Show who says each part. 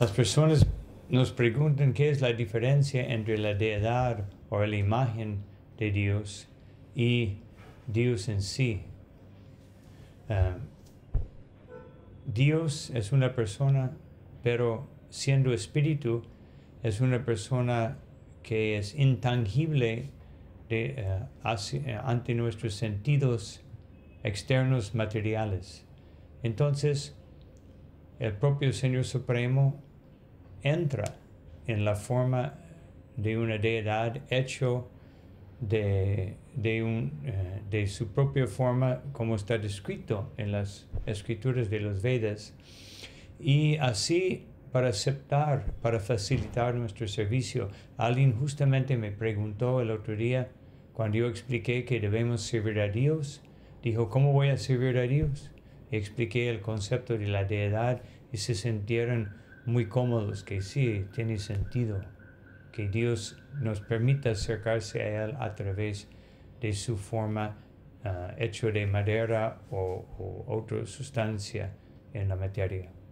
Speaker 1: Las personas nos preguntan qué es la diferencia entre la deidad o la imagen de Dios y Dios en sí. Eh, Dios es una persona, pero siendo espíritu, es una persona que es intangible eh, eh, ante nuestros sentidos externos materiales. Entonces, el propio Señor Supremo entra en la forma de una deidad hecho de, eh, de su propia forma como está descrito en las escrituras de los Vedas. Y así para aceptar, para facilitar nuestro servicio. Alguien justamente me preguntó el otro día, cuando yo expliqué que debemos servir a Dios, dijo, ¿cómo voy a servir a Dios? expliqué el concepto de la deidad y se sintieron muy cómodos, que sí, tiene sentido, que Dios nos permita acercarse a Él a través de su forma ah, hecho de madera o otra sustancia en la materia.